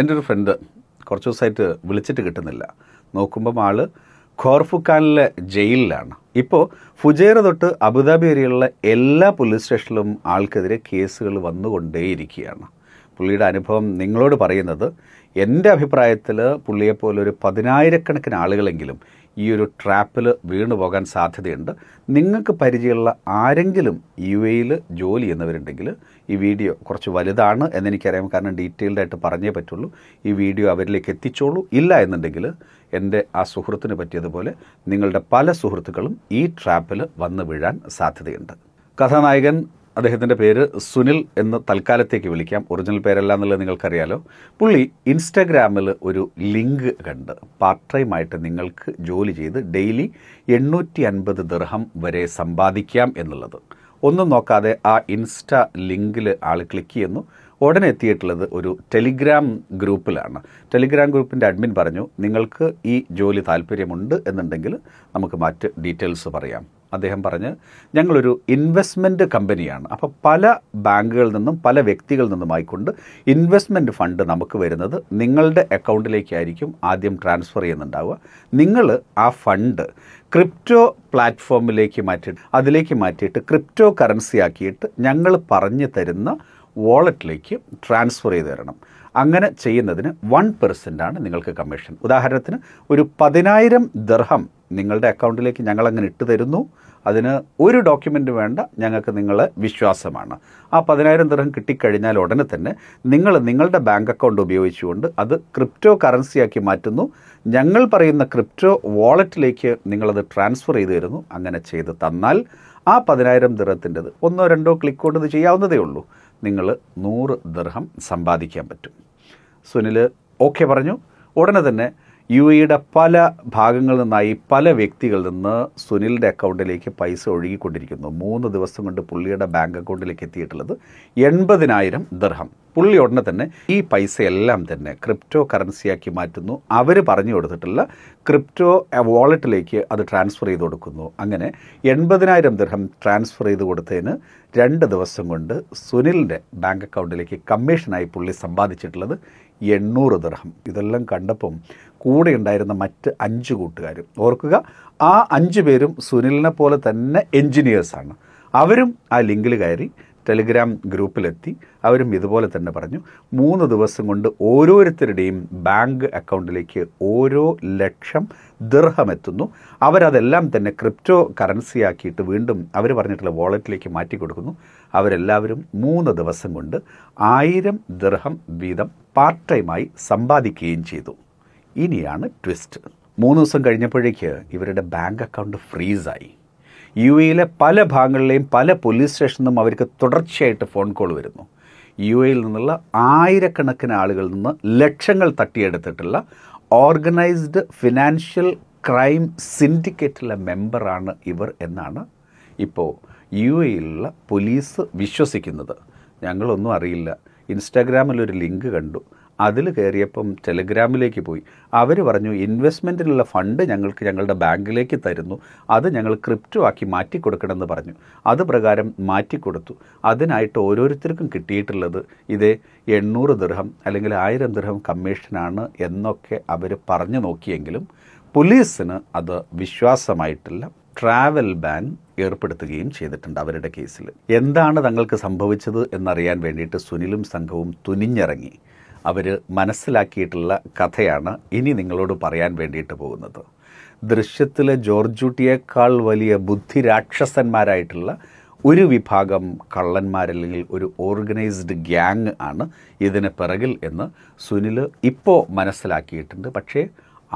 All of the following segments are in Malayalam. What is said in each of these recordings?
എൻ്റെ ഒരു ഫ്രണ്ട് കുറച്ച് ദിവസമായിട്ട് വിളിച്ചിട്ട് കിട്ടുന്നില്ല നോക്കുമ്പം ആൾ ഖോർഫുഖാനിലെ ജയിലിലാണ് ഇപ്പോൾ ഫുജൈറ തൊട്ട് അബുദാബി വരെയുള്ള എല്ലാ പോലീസ് സ്റ്റേഷനിലും ആൾക്കെതിരെ കേസുകൾ വന്നുകൊണ്ടേയിരിക്കുകയാണ് പുള്ളിയുടെ അനുഭവം നിങ്ങളോട് പറയുന്നത് എൻ്റെ അഭിപ്രായത്തിൽ പുള്ളിയെപ്പോലൊരു പതിനായിരക്കണക്കിന് ആളുകളെങ്കിലും ഈ ഒരു ട്രാപ്പിൽ വീണു പോകാൻ സാധ്യതയുണ്ട് നിങ്ങൾക്ക് പരിചയമുള്ള ആരെങ്കിലും യു എയിൽ ജോലി ചെയ്യുന്നവരുണ്ടെങ്കിൽ ഈ വീഡിയോ കുറച്ച് വലുതാണ് എന്നെനിക്കറിയാം കാരണം ഡീറ്റെയിൽഡ് ആയിട്ട് പറഞ്ഞേ പറ്റുള്ളൂ ഈ വീഡിയോ അവരിലേക്ക് എത്തിച്ചോളൂ ഇല്ല എന്നുണ്ടെങ്കിൽ എൻ്റെ ആ സുഹൃത്തിന് പറ്റിയതുപോലെ നിങ്ങളുടെ പല സുഹൃത്തുക്കളും ഈ ട്രാപ്പിൽ വന്നു വീഴാൻ സാധ്യതയുണ്ട് കഥാനായകൻ അദ്ദേഹത്തിൻ്റെ പേര് സുനിൽ എന്ന് തൽക്കാലത്തേക്ക് വിളിക്കാം ഒറിജിനൽ പേരല്ല എന്നുള്ളത് നിങ്ങൾക്കറിയാലോ പുള്ളി ഇൻസ്റ്റാഗ്രാമിൽ ഒരു ലിങ്ക് കണ്ട് പാർട്ട് ടൈമായിട്ട് നിങ്ങൾക്ക് ജോലി ചെയ്ത് ഡെയിലി എണ്ണൂറ്റി അൻപത് ദർഹം വരെ സമ്പാദിക്കാം എന്നുള്ളത് ഒന്നും നോക്കാതെ ആ ഇൻസ്റ്റ ലിങ്കിൽ ആൾ ക്ലിക്ക് ചെയ്യുന്നു ഉടനെ എത്തിയിട്ടുള്ളത് ഒരു ടെലിഗ്രാം ഗ്രൂപ്പിലാണ് ടെലിഗ്രാം ഗ്രൂപ്പിൻ്റെ അഡ്മിൻ പറഞ്ഞു നിങ്ങൾക്ക് ഈ ജോലി താല്പര്യമുണ്ട് എന്നുണ്ടെങ്കിൽ നമുക്ക് മറ്റ് ഡീറ്റെയിൽസ് പറയാം അദ്ദേഹം പറഞ്ഞ് ഞങ്ങളൊരു ഇൻവെസ്റ്റ്മെൻറ്റ് കമ്പനിയാണ് അപ്പോൾ പല ബാങ്കുകളിൽ നിന്നും പല വ്യക്തികളിൽ നിന്നുമായിക്കൊണ്ട് ഇൻവെസ്റ്റ്മെൻറ്റ് ഫണ്ട് നമുക്ക് വരുന്നത് നിങ്ങളുടെ അക്കൗണ്ടിലേക്കായിരിക്കും ആദ്യം ട്രാൻസ്ഫർ ചെയ്യുന്നുണ്ടാവുക നിങ്ങൾ ആ ഫണ്ട് ക്രിപ്റ്റോ പ്ലാറ്റ്ഫോമിലേക്ക് മാറ്റിയിട്ട് അതിലേക്ക് മാറ്റിയിട്ട് ക്രിപ്റ്റോ കറൻസി ആക്കിയിട്ട് ഞങ്ങൾ പറഞ്ഞു തരുന്ന വാളറ്റിലേക്ക് ട്രാൻസ്ഫർ ചെയ്ത് തരണം അങ്ങനെ ചെയ്യുന്നതിന് വൺ പെർസെൻ്റാണ് നിങ്ങൾക്ക് കമ്മീഷൻ ഉദാഹരണത്തിന് ഒരു പതിനായിരം ദർഹം നിങ്ങളുടെ അക്കൗണ്ടിലേക്ക് ഞങ്ങൾ അങ്ങനെ ഇട്ട് തരുന്നു അതിന് ഒരു ഡോക്യുമെൻറ്റ് വേണ്ട ഞങ്ങൾക്ക് നിങ്ങൾ വിശ്വാസമാണ് ആ പതിനായിരം ദിർഹം കിട്ടിക്കഴിഞ്ഞാൽ ഉടനെ തന്നെ നിങ്ങൾ നിങ്ങളുടെ ബാങ്ക് അക്കൗണ്ട് ഉപയോഗിച്ചുകൊണ്ട് അത് ക്രിപ്റ്റോ കറൻസിയാക്കി മാറ്റുന്നു ഞങ്ങൾ പറയുന്ന ക്രിപ്റ്റോ വാളറ്റിലേക്ക് നിങ്ങളത് ട്രാൻസ്ഫർ ചെയ്ത് തരുന്നു അങ്ങനെ ചെയ്ത് തന്നാൽ ആ പതിനായിരം ദിർഹത്തിൻ്റെത് ഒന്നോ രണ്ടോ ക്ലിക്ക് കൊണ്ട് ചെയ്യാവുന്നതേ ഉള്ളൂ നിങ്ങൾ നൂറ് ദിർഹം സമ്പാദിക്കാൻ പറ്റും സുനിൽ ഓക്കെ പറഞ്ഞു ഉടനെ തന്നെ യു എയുടെ പല ഭാഗങ്ങളിൽ നിന്നായി പല വ്യക്തികളിൽ നിന്ന് സുനിലിൻ്റെ അക്കൗണ്ടിലേക്ക് പൈസ ഒഴുകിക്കൊണ്ടിരിക്കുന്നു മൂന്ന് ദിവസം കൊണ്ട് പുള്ളിയുടെ ബാങ്ക് അക്കൗണ്ടിലേക്ക് എത്തിയിട്ടുള്ളത് എൺപതിനായിരം ദർഹം പുള്ളി ഉടനെ തന്നെ ഈ പൈസയെല്ലാം തന്നെ ക്രിപ്റ്റോ കറൻസിയാക്കി മാറ്റുന്നു അവർ പറഞ്ഞു കൊടുത്തിട്ടുള്ള ക്രിപ്റ്റോ വാളറ്റിലേക്ക് അത് ട്രാൻസ്ഫർ ചെയ്ത് കൊടുക്കുന്നു അങ്ങനെ എൺപതിനായിരം ദർഹം ട്രാൻസ്ഫർ ചെയ്ത് കൊടുത്തതിന് രണ്ട് ദിവസം കൊണ്ട് സുനിലിൻ്റെ ബാങ്ക് അക്കൗണ്ടിലേക്ക് കമ്മീഷനായി പുള്ളി സമ്പാദിച്ചിട്ടുള്ളത് എണ്ണൂറ് ദർഹം ഇതെല്ലാം കണ്ടപ്പം കൂടെ ഉണ്ടായിരുന്ന മറ്റ് അഞ്ച് കൂട്ടുകാരും ഓർക്കുക ആ അഞ്ച് പേരും സുനിലിനെ പോലെ തന്നെ എൻജിനീയേഴ്സാണ് അവരും ആ ലിങ്കിൽ കയറി ടെലിഗ്രാം ഗ്രൂപ്പിലെത്തി അവരും ഇതുപോലെ തന്നെ പറഞ്ഞു മൂന്ന് ദിവസം കൊണ്ട് ഓരോരുത്തരുടെയും ബാങ്ക് അക്കൗണ്ടിലേക്ക് ഓരോ ലക്ഷം ദീർഹം എത്തുന്നു അവരതെല്ലാം തന്നെ ക്രിപ്റ്റോ കറൻസി ആക്കിയിട്ട് വീണ്ടും അവർ പറഞ്ഞിട്ടുള്ള വാളറ്റിലേക്ക് മാറ്റി കൊടുക്കുന്നു അവരെല്ലാവരും മൂന്ന് ദിവസം കൊണ്ട് ആയിരം ദീർഹം വീതം പാർട്ട് ടൈമായി സമ്പാദിക്കുകയും ചെയ്തു ഇനിയാണ് ട്വിസ്റ്റ് മൂന്ന് ദിവസം കഴിഞ്ഞപ്പോഴേക്ക് ഇവരുടെ ബാങ്ക് അക്കൗണ്ട് ഫ്രീസായി യു എയിലെ പല ഭാഗങ്ങളിലെയും പല പോലീസ് സ്റ്റേഷനിൽ നിന്നും അവർക്ക് തുടർച്ചയായിട്ട് ഫോൺ കോൾ വരുന്നു യു എയിൽ നിന്നുള്ള ആയിരക്കണക്കിന് ആളുകളിൽ നിന്ന് ലക്ഷങ്ങൾ തട്ടിയെടുത്തിട്ടുള്ള ഓർഗനൈസ്ഡ് ഫിനാൻഷ്യൽ ക്രൈം സിൻഡിക്കേറ്റിലെ മെമ്പറാണ് ഇവർ എന്നാണ് ഇപ്പോൾ യു എയിലുള്ള പോലീസ് വിശ്വസിക്കുന്നത് ഞങ്ങളൊന്നും അറിയില്ല ഇൻസ്റ്റാഗ്രാമിൽ ഒരു ലിങ്ക് കണ്ടു അതിൽ കയറിയപ്പം ടെലിഗ്രാമിലേക്ക് പോയി അവർ പറഞ്ഞു ഇൻവെസ്റ്റ്മെൻറ്റിനുള്ള ഫണ്ട് ഞങ്ങൾക്ക് ഞങ്ങളുടെ ബാങ്കിലേക്ക് തരുന്നു അത് ഞങ്ങൾ ക്രിപ്റ്റോ ആക്കി മാറ്റിക്കൊടുക്കണമെന്ന് പറഞ്ഞു അത് പ്രകാരം മാറ്റിക്കൊടുത്തു അതിനായിട്ട് ഓരോരുത്തർക്കും കിട്ടിയിട്ടുള്ളത് ഇതേ എണ്ണൂറ് ദൃഹം അല്ലെങ്കിൽ ആയിരം ദൃഹം കമ്മീഷനാണ് എന്നൊക്കെ അവർ പറഞ്ഞു നോക്കിയെങ്കിലും പോലീസിന് അത് വിശ്വാസമായിട്ടില്ല ട്രാവൽ ബാൻ ഏർപ്പെടുത്തുകയും ചെയ്തിട്ടുണ്ട് അവരുടെ കേസിൽ എന്താണ് തങ്ങൾക്ക് സംഭവിച്ചത് എന്നറിയാൻ വേണ്ടിയിട്ട് സുനിലും സംഘവും തുനിഞ്ഞിറങ്ങി അവർ മനസ്സിലാക്കിയിട്ടുള്ള കഥയാണ് ഇനി നിങ്ങളോട് പറയാൻ വേണ്ടിയിട്ട് പോകുന്നത് ദൃശ്യത്തിലെ ജോർജുട്ടിയേക്കാൾ വലിയ ബുദ്ധിരാക്ഷസന്മാരായിട്ടുള്ള ഒരു വിഭാഗം കള്ളന്മാരല്ലെങ്കിൽ ഒരു ഓർഗനൈസ്ഡ് ഗ്യാങ് ആണ് ഇതിന് പിറകിൽ എന്ന് സുനിൽ ഇപ്പോൾ മനസ്സിലാക്കിയിട്ടുണ്ട് പക്ഷേ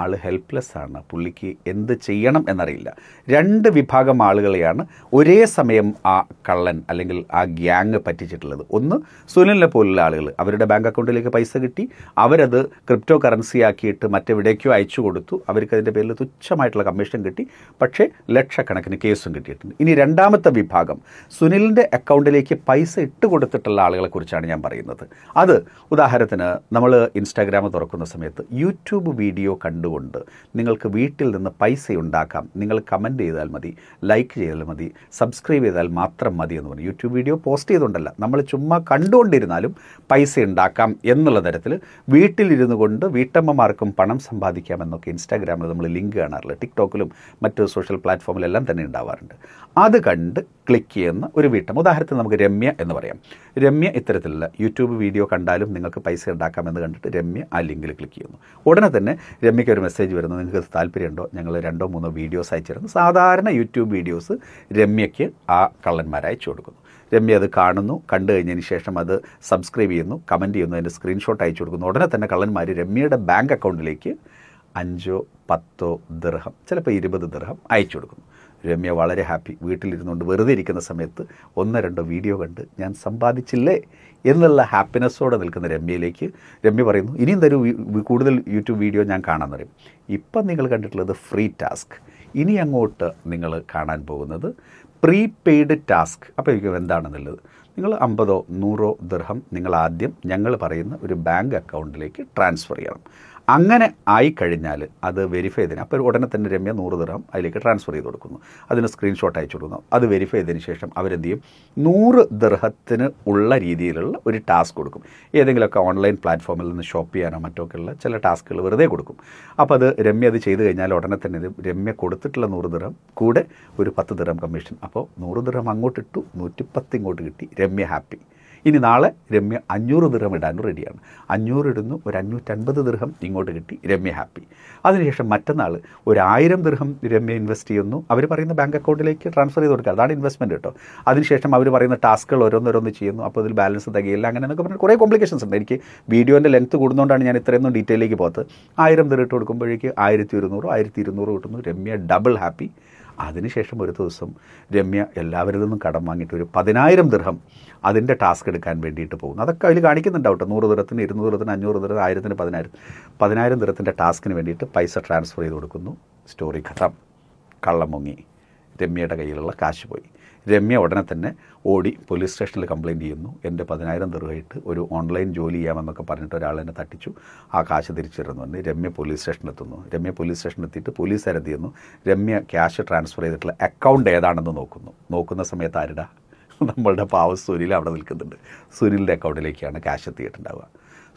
ആൾ ഹെൽപ്ലെസ് ആണ് പുള്ളിക്ക് എന്ത് ചെയ്യണം എന്നറിയില്ല രണ്ട് വിഭാഗം ആളുകളെയാണ് ഒരേ സമയം ആ കള്ളൻ അല്ലെങ്കിൽ ആ ഗ്യാങ് പറ്റിച്ചിട്ടുള്ളത് ഒന്ന് സുനിലിനെ പോലുള്ള ആളുകൾ അവരുടെ ബാങ്ക് അക്കൗണ്ടിലേക്ക് പൈസ കിട്ടി അവരത് ക്രിപ്റ്റോ കറൻസി ആക്കിയിട്ട് മറ്റെവിടേക്കോ അയച്ചു കൊടുത്തു അവർക്ക് അതിൻ്റെ പേരിൽ തുച്ഛമായിട്ടുള്ള കമ്മീഷൻ കിട്ടി പക്ഷേ ലക്ഷക്കണക്കിന് കേസും കിട്ടിയിട്ടുണ്ട് ഇനി രണ്ടാമത്തെ വിഭാഗം സുനിലിൻ്റെ അക്കൗണ്ടിലേക്ക് പൈസ ഇട്ട് കൊടുത്തിട്ടുള്ള ആളുകളെക്കുറിച്ചാണ് ഞാൻ പറയുന്നത് അത് ഉദാഹരണത്തിന് നമ്മൾ ഇൻസ്റ്റാഗ്രാം തുറക്കുന്ന സമയത്ത് യൂട്യൂബ് വീഡിയോ കണ്ട് കണ്ടുകൊണ്ട് നിങ്ങൾക്ക് വീട്ടിൽ നിന്ന് പൈസ ഉണ്ടാക്കാം നിങ്ങൾ കമൻറ്റ് ചെയ്താൽ മതി ലൈക്ക് ചെയ്താൽ മതി സബ്സ്ക്രൈബ് ചെയ്താൽ മാത്രം മതി എന്ന് പറഞ്ഞു യൂട്യൂബ് വീഡിയോ പോസ്റ്റ് ചെയ്തുകൊണ്ടല്ല നമ്മൾ ചുമ്മാ കണ്ടുകൊണ്ടിരുന്നാലും പൈസ ഉണ്ടാക്കാം എന്നുള്ള തരത്തിൽ വീട്ടിലിരുന്നു കൊണ്ട് വീട്ടമ്മമാർക്കും പണം സമ്പാദിക്കാം എന്നൊക്കെ ഇൻസ്റ്റാഗ്രാമിൽ നമ്മൾ ലിങ്ക് കാണാറില്ല ടിക്ടോക്കിലും മറ്റ് സോഷ്യൽ പ്ലാറ്റ്ഫോമിലെല്ലാം തന്നെ ഉണ്ടാവാറുണ്ട് അത് കണ്ട് ക്ലിക്ക് ചെയ്യുന്ന ഒരു വീട്ടമ്മ ഉദാഹരണത്തിന് നമുക്ക് രമ്യ എന്ന് പറയാം രമ്യ ഇത്തരത്തിലുള്ള യൂട്യൂബ് വീഡിയോ കണ്ടാലും നിങ്ങൾക്ക് പൈസ ഉണ്ടാക്കാമെന്ന് കണ്ടിട്ട് രമ്യ ആ ലിങ്കിൽ ക്ലിക്ക് ചെയ്യുന്നു ഉടനെ തന്നെ രമ്യയ്ക്ക് ഒരു മെസ്സേജ് വരുന്നു നിങ്ങൾക്ക് താല്പര്യമുണ്ടോ ഞങ്ങൾ രണ്ടോ മൂന്നോ വീഡിയോസ് അയച്ചിരുന്നു സാധാരണ യൂട്യൂബ് വീഡിയോസ് രമ്യയ്ക്ക് ആ കള്ളന്മാർ അയച്ചു കൊടുക്കുന്നു രമ്യ അത് കാണുന്നു കണ്ടു കഴിഞ്ഞതിന് ശേഷം അത് സബ്സ്ക്രൈബ് ചെയ്യുന്നു കമൻറ്റ് ചെയ്യുന്നു അതിൻ്റെ സ്ക്രീൻഷോട്ട് അയച്ചു കൊടുക്കുന്നു ഉടനെ തന്നെ കള്ളന്മാർ രമ്യയുടെ ബാങ്ക് അക്കൗണ്ടിലേക്ക് അഞ്ചോ പത്തോ ദൃഹം ചിലപ്പോൾ ഇരുപത് ദൃഹം അയച്ചു കൊടുക്കുന്നു രമ്യ വളരെ ഹാപ്പി വീട്ടിലിരുന്നുകൊണ്ട് വെറുതെ ഇരിക്കുന്ന സമയത്ത് ഒന്നോ രണ്ടോ വീഡിയോ കണ്ട് ഞാൻ സമ്പാദിച്ചില്ലേ എന്നുള്ള ഹാപ്പിനെസ്സോടെ നിൽക്കുന്ന രമ്യയിലേക്ക് രമ്യ പറയുന്നു ഇനിയും തരൂ കൂടുതൽ യൂട്യൂബ് വീഡിയോ ഞാൻ കാണാൻ പറയും ഇപ്പം നിങ്ങൾ കണ്ടിട്ടുള്ളത് ഫ്രീ ടാസ്ക് ഇനി അങ്ങോട്ട് നിങ്ങൾ കാണാൻ പോകുന്നത് പ്രീ പെയ്ഡ് ടാസ്ക് അപ്പോൾ എനിക്ക് എന്താണെന്നുള്ളത് നിങ്ങൾ അമ്പതോ നൂറോ ദൃഹം നിങ്ങൾ ആദ്യം ഞങ്ങൾ പറയുന്ന ഒരു ബാങ്ക് അക്കൗണ്ടിലേക്ക് ട്രാൻസ്ഫർ ചെയ്യണം അങ്ങനെ ആയിക്കഴിഞ്ഞാൽ അത് വെരിഫൈ ചെയ്തതിന് അപ്പോൾ ഉടനെ തന്നെ രമ്യ നൂറ് ദിറം അതിലേക്ക് ട്രാൻസ്ഫർ ചെയ്ത് കൊടുക്കുന്നു അതിന് സ്ക്രീൻഷോട്ട് അയച്ചു കൊടുക്കുന്നു അത് വെരിഫൈ ചെയ്തതിന് ശേഷം അവരെന്ത് ചെയ്യും നൂറ് ദർഹത്തിന് ഉള്ള രീതിയിലുള്ള ഒരു ടാസ്ക് കൊടുക്കും ഏതെങ്കിലുമൊക്കെ ഓൺലൈൻ പ്ലാറ്റ്ഫോമിൽ നിന്ന് ഷോപ്പ് ചെയ്യാനോ മറ്റൊക്കെ ഉള്ള ചില ടാസ്കുകൾ വെറുതെ കൊടുക്കും അപ്പോൾ അത് രമ്യ അത് ചെയ്ത് കഴിഞ്ഞാൽ ഉടനെ തന്നെ ഇത് രമ്യ കൊടുത്തിട്ടുള്ള നൂറ് ദിറം കൂടെ ഒരു പത്ത് ദിറം കമ്മീഷൻ അപ്പോൾ നൂറ് ദിറം അങ്ങോട്ടിട്ടു നൂറ്റിപ്പത്ത് ഇങ്ങോട്ട് കിട്ടി രമ്യ ഹാപ്പി ഇനി നാളെ രമ്യ അഞ്ഞൂറ് ദൃഹം ഇടാനും റെഡിയാണ് അഞ്ഞൂറ് ഇടുന്നു ഒരു അഞ്ഞൂറ്റൻപത് ദൃഹം ഇങ്ങോട്ട് കിട്ടി രമ്യ ഹാപ്പി അതിനുശേഷം മറ്റന്നാൾ ഒരു ആയിരം ദൃഹം രമ്യ ഇൻവെസ്റ്റ് ചെയ്യുന്നു അവർ പറയുന്ന ബാങ്ക് അക്കൗണ്ടിലേക്ക് ട്രാൻസ്ഫർ ചെയ്ത് കൊടുക്കുക അതാണ് ഇൻവെസ്റ്റ്മെൻറ്റ് കേട്ടോ അതിനുശേഷം അവർ പറയുന്ന ടാസ്കുകൾ ഓരോന്നോരോന്ന് ചെയ്യുന്നു അപ്പോൾ അതിൽ ബാലൻസ് തകയില്ല അങ്ങനെ എന്നൊക്കെ പറഞ്ഞാൽ കുറേ കോംപ്ലിക്കേഷൻസ് ഉണ്ട് എനിക്ക് വീഡിയോൻ്റെ ലെങ്ത് കൂടുന്നതുകൊണ്ടാണ് ഞാൻ ഇത്രയൊന്നും ഡീറ്റെയിലേക്ക് പോകത്ത് ആയിരം ദൃഹം ഇട്ട് കൊടുക്കുമ്പോഴേക്ക് ആയിരത്തി ഒരുന്നൂറ് ആയിരത്തി ഇരുന്നൂറ് കിട്ടുന്നു രമ്യ ഡബിൾ ഹാപ്പി അതിനുശേഷം ഒരു ദിവസം രമ്യ എല്ലാവരിൽ നിന്നും കടം വാങ്ങിയിട്ട് ഒരു പതിനായിരം ദൃഹം അതിൻ്റെ ടാസ്ക് എടുക്കാൻ വേണ്ടിയിട്ട് പോകുന്നു അതൊക്കെ അതിൽ കാണിക്കുന്നുണ്ട് കേട്ടോ നൂറ് ദൂരത്തിന് ഇരുന്നൂറ് ദൂരത്തിന് അഞ്ഞൂറ് ദൂരം ആയിരത്തിന് പതിനായിരം പതിനായിരം ദൂരത്തിൻ്റെ ടാസ്കിന് വേണ്ടിയിട്ട് പൈസ ട്രാൻസ്ഫർ ചെയ്ത് കൊടുക്കുന്നു സ്റ്റോറി കഥ കള്ളം മുങ്ങി രമ്യയുടെ കയ്യിലുള്ള കാശ് പോയി രമ്യ ഉടനെ തന്നെ ഓടി പോലീസ് സ്റ്റേഷനിൽ കംപ്ലയിൻറ്റ് ചെയ്യുന്നു എൻ്റെ പതിനായിരം തെറുകയിട്ട് ഒരു ഓൺലൈൻ ജോലി ചെയ്യാമെന്നൊക്കെ പറഞ്ഞിട്ട് ഒരാൾ എന്നെ തട്ടിച്ചു ആ കാശ് തിരിച്ചിരുന്നു എന്ന് രമ്യ പോലീസ് സ്റ്റേഷനിലെത്തുന്നു രമ്യ പോലീസ് പോലീസ് പോലീസുകാരെന്ത് ചെയ്യുന്നു രമ്യ ക്യാഷ് ട്രാൻസ്ഫർ ചെയ്തിട്ടുള്ള അക്കൗണ്ട് ഏതാണെന്ന് നോക്കുന്നു നോക്കുന്ന സമയത്ത് ആരുടെ നമ്മളുടെ പാവ സുനിൽ അവിടെ നിൽക്കുന്നുണ്ട് സുനിലിൻ്റെ അക്കൗണ്ടിലേക്കാണ് ക്യാഷ് എത്തിയിട്ടുണ്ടാവുക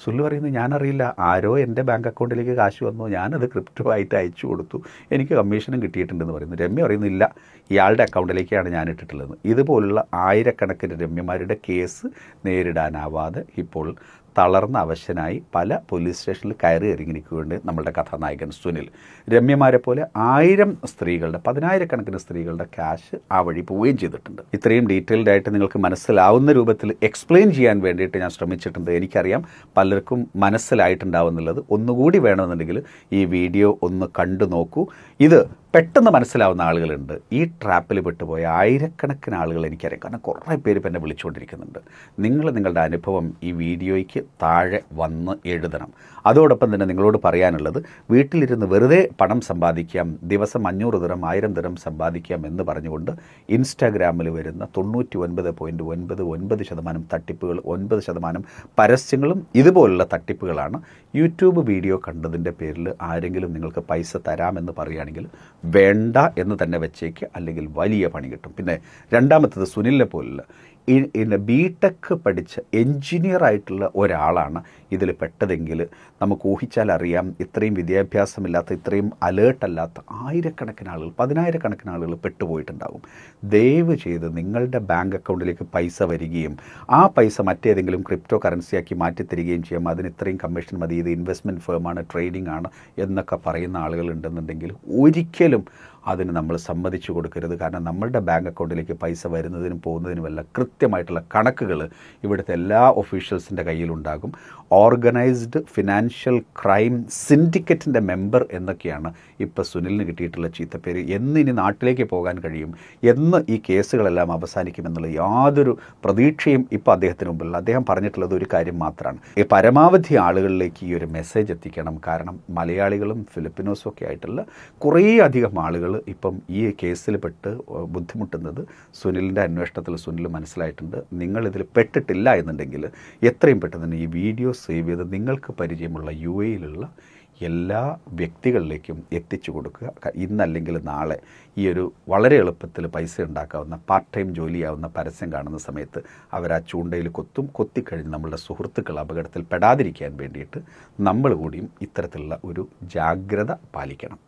സുല്ലു പറയുന്നത് ഞാനറിയില്ല ആരോ എൻ്റെ ബാങ്ക് അക്കൗണ്ടിലേക്ക് കാശ് വന്നു ഞാനത് ക്രിപ്റ്റോ ആയിട്ട് അയച്ചു കൊടുത്തു എനിക്ക് കമ്മീഷനും കിട്ടിയിട്ടുണ്ടെന്ന് പറയുന്നു രമ്യ പറയുന്നില്ല ഇയാളുടെ അക്കൗണ്ടിലേക്കാണ് ഞാൻ ഇട്ടിട്ടുള്ളത് ഇതുപോലുള്ള ആയിരക്കണക്കിന് രമ്യമാരുടെ കേസ് നേരിടാനാവാതെ ഇപ്പോൾ തളർന്ന അവശനായി പല പോലീസ് സ്റ്റേഷനിൽ കയറി ഇറങ്ങിയിരിക്കുകൊണ്ട് നമ്മളുടെ കഥാനായകൻ സുനിൽ രമ്യമാരെ പോലെ ആയിരം സ്ത്രീകളുടെ പതിനായിരക്കണക്കിന് സ്ത്രീകളുടെ ക്യാഷ് ആ വഴി പോവുകയും ചെയ്തിട്ടുണ്ട് ഇത്രയും ഡീറ്റെയിൽഡ് ആയിട്ട് നിങ്ങൾക്ക് മനസ്സിലാവുന്ന രൂപത്തിൽ എക്സ്പ്ലെയിൻ ചെയ്യാൻ വേണ്ടിയിട്ട് ഞാൻ ശ്രമിച്ചിട്ടുണ്ട് എനിക്കറിയാം പലർക്കും മനസ്സിലായിട്ടുണ്ടാവുന്നുള്ളത് ഒന്നുകൂടി വേണമെന്നുണ്ടെങ്കിൽ ഈ വീഡിയോ ഒന്ന് കണ്ടു നോക്കൂ ഇത് പെട്ടെന്ന് മനസ്സിലാവുന്ന ആളുകളുണ്ട് ഈ ട്രാപ്പിൽ പെട്ടുപോയ ആയിരക്കണക്കിന് ആളുകൾ എനിക്കറിയാം കാരണം കുറേ പേര് എന്നെ വിളിച്ചുകൊണ്ടിരിക്കുന്നുണ്ട് നിങ്ങൾ നിങ്ങളുടെ അനുഭവം ഈ വീഡിയോയ്ക്ക് താഴെ വന്ന് എഴുതണം അതോടൊപ്പം തന്നെ നിങ്ങളോട് പറയാനുള്ളത് വീട്ടിലിരുന്ന് വെറുതെ പണം സമ്പാദിക്കാം ദിവസം അഞ്ഞൂറ് തരം ആയിരം തരം സമ്പാദിക്കാം എന്ന് പറഞ്ഞുകൊണ്ട് ഇൻസ്റ്റാഗ്രാമിൽ വരുന്ന തൊണ്ണൂറ്റി ഒൻപത് പോയിൻറ്റ് ഒൻപത് ഒൻപത് ശതമാനം തട്ടിപ്പുകൾ ഒൻപത് ശതമാനം പരസ്യങ്ങളും ഇതുപോലുള്ള തട്ടിപ്പുകളാണ് യൂട്യൂബ് വീഡിയോ കണ്ടതിൻ്റെ പേരിൽ ആരെങ്കിലും നിങ്ങൾക്ക് പൈസ തരാമെന്ന് പറയുകയാണെങ്കിൽ വേണ്ട എന്ന് തന്നെ വെച്ചേക്ക് അല്ലെങ്കിൽ വലിയ പണി കിട്ടും പിന്നെ രണ്ടാമത്തത് സുനിലിനെ പോലുള്ള ഇൻ ബി ടെക് പഠിച്ച എൻജിനീയർ ആയിട്ടുള്ള ഒരാളാണ് ഇതിൽ പെട്ടതെങ്കിൽ നമുക്ക് ഊഹിച്ചാൽ അറിയാം ഇത്രയും വിദ്യാഭ്യാസമില്ലാത്ത ഇത്രയും അലേർട്ടല്ലാത്ത ആയിരക്കണക്കിന് ആളുകൾ പതിനായിരക്കണക്കിന് ആളുകൾ പെട്ടുപോയിട്ടുണ്ടാകും ദയവ് ചെയ്ത് നിങ്ങളുടെ ബാങ്ക് അക്കൗണ്ടിലേക്ക് പൈസ വരികയും ആ പൈസ മറ്റേതെങ്കിലും ക്രിപ്റ്റോ കറൻസിയാക്കി മാറ്റി തരികയും ചെയ്യാം അതിന് ഇത്രയും കമ്മീഷൻ മതി ഇത് ഇൻവെസ്റ്റ്മെൻറ്റ് ഫേമാണ് ട്രേഡിംഗ് ആണ് എന്നൊക്കെ പറയുന്ന ആളുകൾ ഉണ്ടെന്നുണ്ടെങ്കിൽ ഒരിക്കലും അതിന് നമ്മൾ സമ്മതിച്ചു കൊടുക്കരുത് കാരണം നമ്മളുടെ ബാങ്ക് അക്കൗണ്ടിലേക്ക് പൈസ വരുന്നതിനും പോകുന്നതിനുമെല്ലാം കൃത്യമായിട്ടുള്ള കണക്കുകൾ ഇവിടുത്തെ എല്ലാ ഒഫീഷ്യൽസിൻ്റെ കയ്യിലുണ്ടാകും ഓർഗനൈസ്ഡ് ഫിനാൻഷ്യൽ ക്രൈം സിൻഡിക്കറ്റിൻ്റെ മെമ്പർ എന്നൊക്കെയാണ് ഇപ്പോൾ സുനിലിന് കിട്ടിയിട്ടുള്ള ചീത്തപ്പേര് എന്ന് ഇനി നാട്ടിലേക്ക് പോകാൻ കഴിയും എന്ന് ഈ കേസുകളെല്ലാം അവസാനിക്കുമെന്നുള്ള യാതൊരു പ്രതീക്ഷയും ഇപ്പോൾ അദ്ദേഹത്തിന് മുമ്പിൽ അദ്ദേഹം പറഞ്ഞിട്ടുള്ളത് ഒരു കാര്യം മാത്രമാണ് ഈ പരമാവധി ആളുകളിലേക്ക് ഈ ഒരു മെസ്സേജ് എത്തിക്കണം കാരണം മലയാളികളും ഫിലിപ്പിനോസും ഒക്കെ ആയിട്ടുള്ള കുറേ അധികം ആളുകൾ ഇപ്പം ഈ കേസിൽ പെട്ട് ബുദ്ധിമുട്ടുന്നത് സുനിലിൻ്റെ അന്വേഷണത്തിൽ സുനിൽ മനസ്സിലായിട്ടുണ്ട് നിങ്ങളിതിൽ പെട്ടിട്ടില്ല എന്നുണ്ടെങ്കിൽ എത്രയും പെട്ടെന്ന് തന്നെ ഈ വീഡിയോസ് സേവ് ചെയ്ത് നിങ്ങൾക്ക് പരിചയമുള്ള യു എയിലുള്ള എല്ലാ വ്യക്തികളിലേക്കും എത്തിച്ചു കൊടുക്കുക ഇന്നല്ലെങ്കിൽ നാളെ ഈ ഒരു വളരെ എളുപ്പത്തിൽ പൈസ ഉണ്ടാക്കാവുന്ന പാർട്ട് ടൈം ജോലിയാവുന്ന പരസ്യം കാണുന്ന സമയത്ത് അവർ ആ ചൂണ്ടയിൽ കൊത്തും കൊത്തിക്കഴിഞ്ഞ് നമ്മളുടെ സുഹൃത്തുക്കൾ അപകടത്തിൽ പെടാതിരിക്കാൻ വേണ്ടിയിട്ട് നമ്മൾ കൂടിയും ഇത്തരത്തിലുള്ള ഒരു ജാഗ്രത പാലിക്കണം